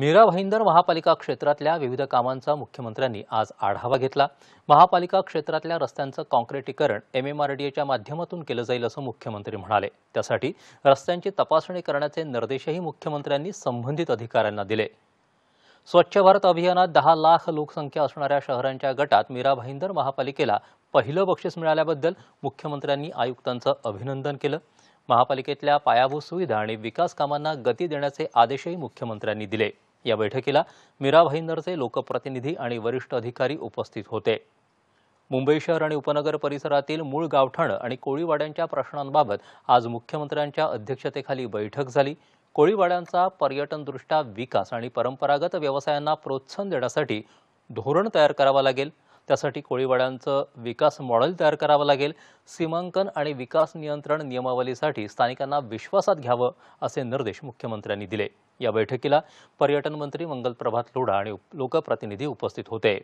मीरा भाईंदर महापालिका क्षेत्रातल्या विविध कामांचा मुख्यमंत्र्यांनी आज आढावा घेतला महापालिका क्षेत्रातल्या रस्त्यांचं कॉन्क्रिटीकरण एमएमआरडीएच्या माध्यमातून केलं जाईल असं मुख्यमंत्री म्हणाले त्यासाठी रस्त्यांची तपासणी करण्याचे निर्देशही मुख्यमंत्र्यांनी संबंधित अधिकाऱ्यांना दिले स्वच्छ भारत अभियानात दहा लाख लोकसंख्या असणाऱ्या शहरांच्या गटात मीरा भाईंदर महापालिकेला पहिलं बक्षीस मिळाल्याबद्दल मुख्यमंत्र्यांनी आयुक्तांचं अभिनंदन केलं महापालिकेतल्या पायाभूत सुविधा आणि विकास कामांना गती देण्याचे आदेशही मुख्यमंत्र्यांनी दिले या बैठकीला मीरा भाईंदरचे लोकप्रतिनिधी आणि वरिष्ठ अधिकारी उपस्थित होते मुंबई शहर आणि उपनगर परिसरातील मूळ गावठाण आणि कोळीवाड्यांच्या प्रश्नांबाबत आज मुख्यमंत्र्यांच्या अध्यक्षतेखाली बैठक झाली कोळीवाड्यांचा पर्यटनदृष्ट्या विकास आणि परंपरागत व्यवसायांना प्रोत्साहन देण्यासाठी धोरण तयार करावं लागेल त्यासाठी कोळीवाड्यांचं विकास मॉडेल तयार करावं लागेल सीमांकन आणि विकास नियंत्रण नियमावलीसाठी स्थानिकांना विश्वासात घ्यावं असे निर्देश मुख्यमंत्र्यांनी दिले या बैठकीला पर्यटन मंत्री मंगल प्रभात लोढा आणि लोकप्रतिनिधी उपस्थित होते